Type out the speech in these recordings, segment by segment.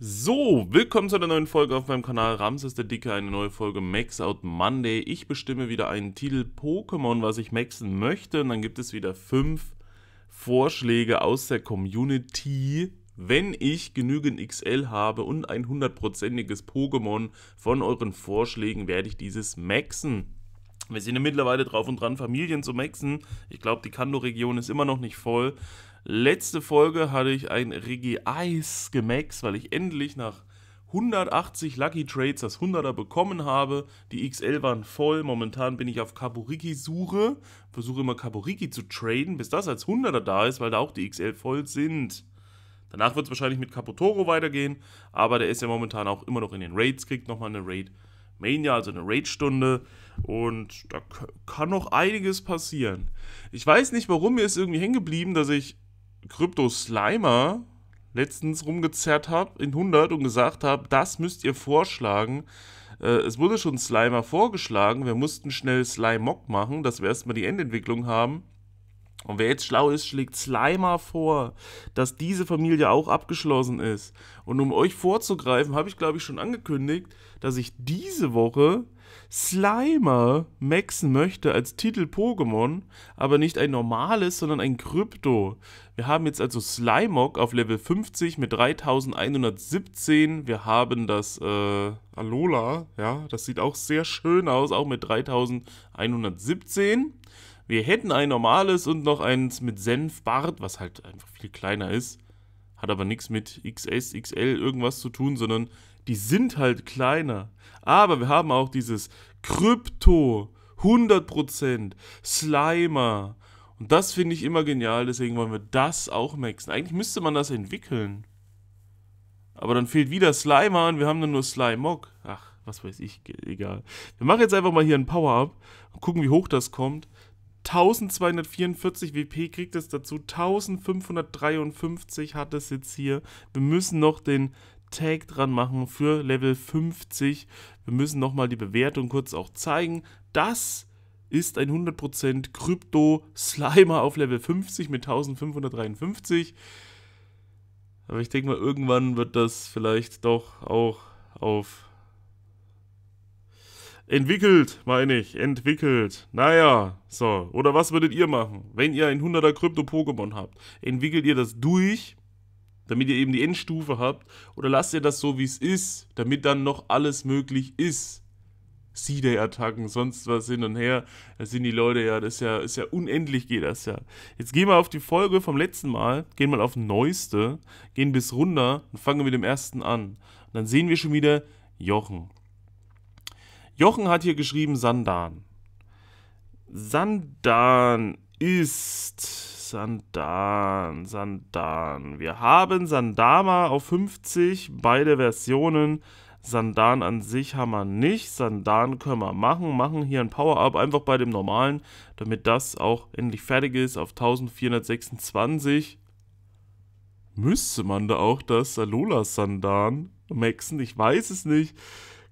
So, willkommen zu einer neuen Folge auf meinem Kanal Ramses der Dicke, eine neue Folge Max Out Monday. Ich bestimme wieder einen Titel Pokémon, was ich maxen möchte und dann gibt es wieder fünf Vorschläge aus der Community, wenn ich genügend XL habe und ein hundertprozentiges Pokémon von euren Vorschlägen werde ich dieses maxen. Wir sind ja mittlerweile drauf und dran, Familien zu maxen. Ich glaube, die kando region ist immer noch nicht voll. Letzte Folge hatte ich ein Reggae Ice gemaxt, weil ich endlich nach 180 Lucky Trades das 100er bekommen habe. Die XL waren voll. Momentan bin ich auf Kaburiki-Suche. Versuche immer Kaburiki zu traden, bis das als 100er da ist, weil da auch die XL voll sind. Danach wird es wahrscheinlich mit Capotoro weitergehen, aber der ist ja momentan auch immer noch in den Raids, kriegt nochmal eine Raid Mania, also eine Raid-Stunde. Und da kann noch einiges passieren. Ich weiß nicht, warum mir ist irgendwie hängen geblieben, dass ich Krypto-Slimer letztens rumgezerrt habe in 100 und gesagt habe, das müsst ihr vorschlagen. Äh, es wurde schon Slimer vorgeschlagen, wir mussten schnell Slimock machen, dass wir erstmal die Endentwicklung haben. Und wer jetzt schlau ist, schlägt Slimer vor, dass diese Familie auch abgeschlossen ist. Und um euch vorzugreifen, habe ich glaube ich schon angekündigt, dass ich diese Woche Slimer maxen möchte als Titel Pokémon, aber nicht ein normales, sondern ein Krypto. Wir haben jetzt also Slimog auf Level 50 mit 3117. Wir haben das äh, Alola, ja, das sieht auch sehr schön aus, auch mit 3117. Wir hätten ein normales und noch eins mit Senfbart, was halt einfach viel kleiner ist. Hat aber nichts mit XS, XL irgendwas zu tun, sondern die sind halt kleiner. Aber wir haben auch dieses Krypto, 100%, Slimer. Und das finde ich immer genial, deswegen wollen wir das auch maxen. Eigentlich müsste man das entwickeln. Aber dann fehlt wieder Slimer und wir haben dann nur Slimog. Ach, was weiß ich, egal. Wir machen jetzt einfach mal hier ein Power-Up und gucken, wie hoch das kommt. 1244 WP kriegt es dazu, 1553 hat es jetzt hier. Wir müssen noch den Tag dran machen für Level 50. Wir müssen nochmal die Bewertung kurz auch zeigen. Das ist ein 100% Krypto-Slimer auf Level 50 mit 1553. Aber ich denke mal, irgendwann wird das vielleicht doch auch auf Entwickelt, meine ich, entwickelt. Naja, so. Oder was würdet ihr machen, wenn ihr ein 100er Krypto-Pokémon habt? Entwickelt ihr das durch, damit ihr eben die Endstufe habt? Oder lasst ihr das so, wie es ist, damit dann noch alles möglich ist? C-Day-Attacken, sonst was hin und her. Da sind die Leute ja, das ist ja, ist ja unendlich geht das ja. Jetzt gehen wir auf die Folge vom letzten Mal, gehen mal auf Neueste, gehen bis runter und fangen mit dem ersten an. Und dann sehen wir schon wieder Jochen. Jochen hat hier geschrieben Sandan. Sandan ist Sandan, Sandan. Wir haben Sandama auf 50, beide Versionen. Sandan an sich haben wir nicht. Sandan können wir machen. Machen hier ein Power-Up einfach bei dem normalen, damit das auch endlich fertig ist auf 1426. Müsste man da auch das Alola Sandan maxen? Ich weiß es nicht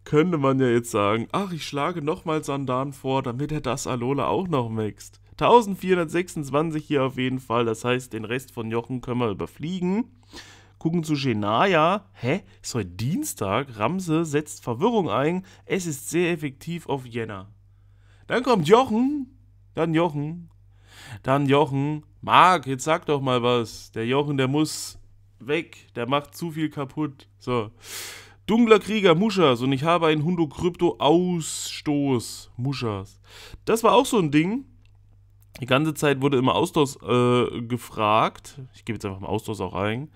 könnte man ja jetzt sagen, ach, ich schlage nochmal Sandan vor, damit er das Alola auch noch mixt. 1426 hier auf jeden Fall, das heißt, den Rest von Jochen können wir überfliegen. Gucken zu Genaya. Hä? Ist heute Dienstag? Ramse setzt Verwirrung ein. Es ist sehr effektiv auf Jänner. Dann kommt Jochen. Dann Jochen. Dann Jochen. Marc, jetzt sag doch mal was. Der Jochen, der muss weg. Der macht zu viel kaputt. So. Dunkler Krieger, Muschas. Und ich habe einen Hundo Krypto Ausstoß, Muschas. Das war auch so ein Ding. Die ganze Zeit wurde immer Austos äh, gefragt. Ich gebe jetzt einfach mal Austos auch ein.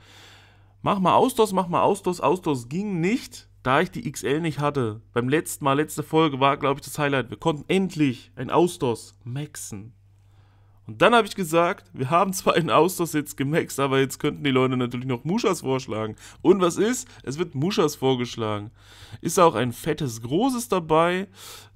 Mach mal Austos, mach mal Austos. Austos ging nicht, da ich die XL nicht hatte. Beim letzten Mal, letzte Folge war, glaube ich, das Highlight. Wir konnten endlich ein Austos maxen. Und dann habe ich gesagt, wir haben zwar einen Austausch jetzt gemaxt, aber jetzt könnten die Leute natürlich noch Muschas vorschlagen. Und was ist? Es wird Muschas vorgeschlagen. Ist auch ein fettes Großes dabei?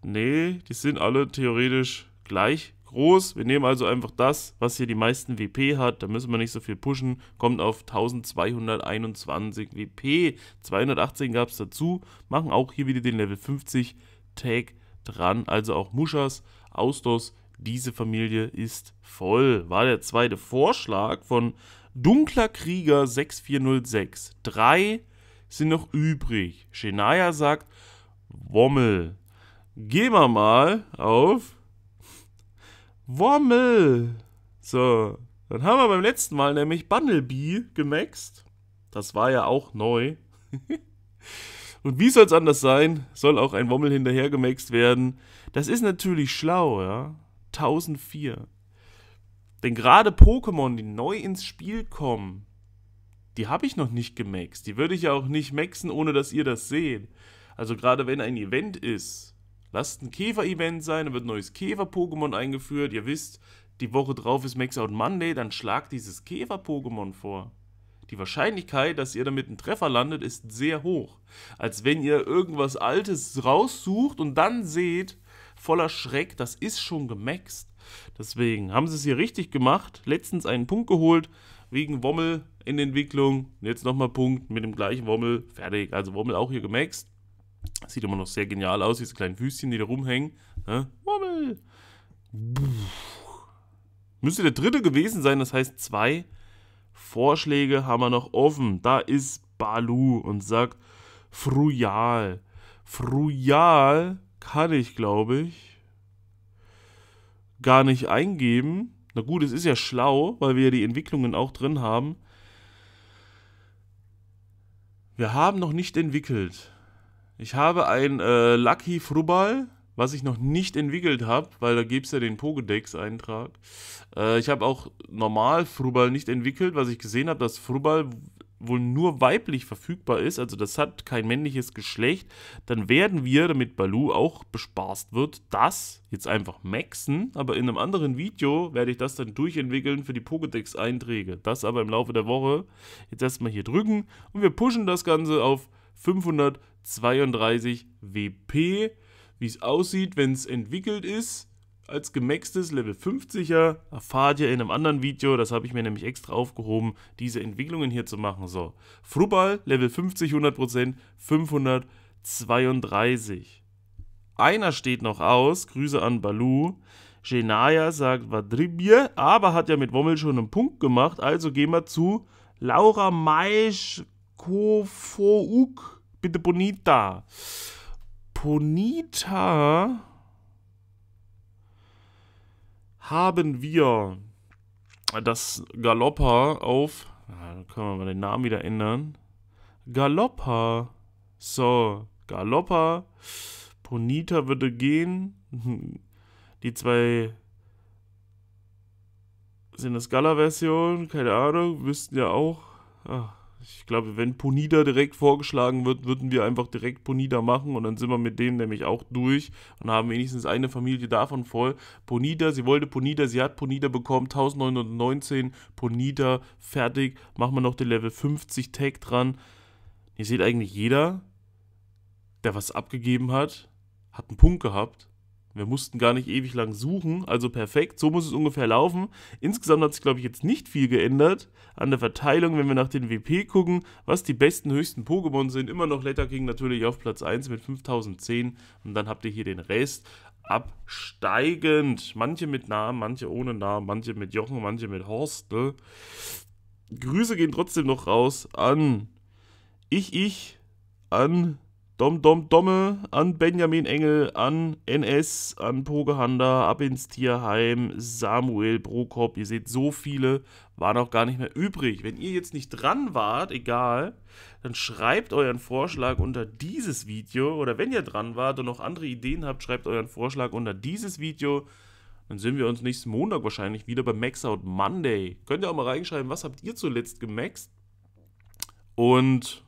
Nee, die sind alle theoretisch gleich groß. Wir nehmen also einfach das, was hier die meisten WP hat. Da müssen wir nicht so viel pushen. Kommt auf 1221 WP. 218 gab es dazu. Machen auch hier wieder den Level 50 Tag dran. Also auch Muschas, Austos, diese Familie ist voll, war der zweite Vorschlag von Dunkler Krieger 6406. Drei sind noch übrig. Shenaya sagt Wommel. Gehen wir mal auf Wommel. So, dann haben wir beim letzten Mal nämlich Bundlebee gemaxt. Das war ja auch neu. Und wie soll es anders sein? Soll auch ein Wommel hinterher gemaxt werden? Das ist natürlich schlau, ja. 2004. Denn gerade Pokémon, die neu ins Spiel kommen, die habe ich noch nicht gemaxt. Die würde ich ja auch nicht maxen, ohne dass ihr das seht. Also gerade wenn ein Event ist, lasst ein Käfer-Event sein, dann wird ein neues Käfer-Pokémon eingeführt. Ihr wisst, die Woche drauf ist Max Out Monday, dann schlagt dieses Käfer-Pokémon vor. Die Wahrscheinlichkeit, dass ihr damit einen Treffer landet, ist sehr hoch. Als wenn ihr irgendwas Altes raussucht und dann seht, voller Schreck, das ist schon gemaxt. Deswegen haben sie es hier richtig gemacht. Letztens einen Punkt geholt wegen Wommel in Entwicklung. Jetzt nochmal Punkt mit dem gleichen Wommel. Fertig. Also Wommel auch hier gemaxt. Sieht immer noch sehr genial aus, diese kleinen Füßchen, die da rumhängen. Ne? Wommel. Müsste der dritte gewesen sein, das heißt zwei Vorschläge haben wir noch offen. Da ist Balu und sagt Frujal. Frujal kann ich, glaube ich, gar nicht eingeben. Na gut, es ist ja schlau, weil wir ja die Entwicklungen auch drin haben. Wir haben noch nicht entwickelt. Ich habe ein äh, Lucky Frubal, was ich noch nicht entwickelt habe, weil da gibt es ja den Pokédex-Eintrag. Äh, ich habe auch normal Frubal nicht entwickelt, was ich gesehen habe, dass Frubal wohl nur weiblich verfügbar ist, also das hat kein männliches Geschlecht, dann werden wir, damit Baloo auch bespaßt wird, das jetzt einfach maxen, aber in einem anderen Video werde ich das dann durchentwickeln für die Pokédex-Einträge. Das aber im Laufe der Woche. Jetzt erstmal hier drücken und wir pushen das Ganze auf 532 WP. Wie es aussieht, wenn es entwickelt ist, als gemaxtes Level 50er erfahrt ihr in einem anderen Video, das habe ich mir nämlich extra aufgehoben, diese Entwicklungen hier zu machen. So, Frubal Level 50 100%, 532. Einer steht noch aus, Grüße an Balu. Genaya sagt Vadribje, aber hat ja mit Wommel schon einen Punkt gemacht, also gehen wir zu Laura Maischkofouk, bitte Bonita. Bonita haben wir das Galoppa auf. Können wir mal den Namen wieder ändern. Galoppa. So, Galoppa. Bonita würde gehen. Die zwei sind das Gala-Version, keine Ahnung, wüssten ja auch. Ach. Ich glaube, wenn Ponida direkt vorgeschlagen wird, würden wir einfach direkt Ponida machen und dann sind wir mit dem nämlich auch durch und haben wenigstens eine Familie davon voll. Ponida, sie wollte Ponida, sie hat Ponida bekommen, 1919 Ponida, fertig. Machen wir noch den Level 50 Tag dran. Ihr seht eigentlich jeder, der was abgegeben hat, hat einen Punkt gehabt. Wir mussten gar nicht ewig lang suchen, also perfekt. So muss es ungefähr laufen. Insgesamt hat sich, glaube ich, jetzt nicht viel geändert an der Verteilung, wenn wir nach den WP gucken, was die besten, höchsten Pokémon sind. Immer noch Letter King natürlich auf Platz 1 mit 5010 und dann habt ihr hier den Rest absteigend. Manche mit Namen, manche ohne Namen, manche mit Jochen, manche mit Horst. Ne? Grüße gehen trotzdem noch raus an ich, ich, an Dom, Dom, Domme, an Benjamin Engel, an NS, an Pogehanda, ab ins Tierheim, Samuel, Prokop. Ihr seht, so viele waren auch gar nicht mehr übrig. Wenn ihr jetzt nicht dran wart, egal, dann schreibt euren Vorschlag unter dieses Video. Oder wenn ihr dran wart und noch andere Ideen habt, schreibt euren Vorschlag unter dieses Video. Dann sehen wir uns nächsten Montag wahrscheinlich wieder bei Max Out Monday. Könnt ihr auch mal reinschreiben, was habt ihr zuletzt gemaxt? Und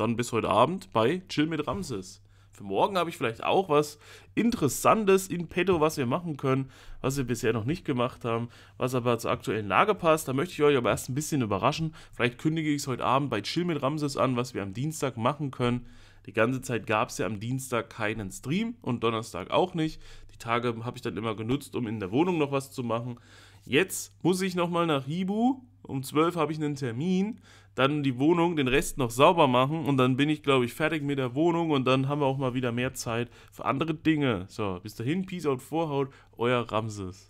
dann bis heute Abend bei Chill mit Ramses. Für morgen habe ich vielleicht auch was Interessantes in petto, was wir machen können, was wir bisher noch nicht gemacht haben, was aber zur aktuellen Lage passt. Da möchte ich euch aber erst ein bisschen überraschen. Vielleicht kündige ich es heute Abend bei Chill mit Ramses an, was wir am Dienstag machen können. Die ganze Zeit gab es ja am Dienstag keinen Stream und Donnerstag auch nicht. Die Tage habe ich dann immer genutzt, um in der Wohnung noch was zu machen. Jetzt muss ich nochmal nach Hibu. Um 12 habe ich einen Termin. Dann die Wohnung, den Rest noch sauber machen. Und dann bin ich, glaube ich, fertig mit der Wohnung. Und dann haben wir auch mal wieder mehr Zeit für andere Dinge. So, bis dahin, Peace out, Vorhaut, euer Ramses.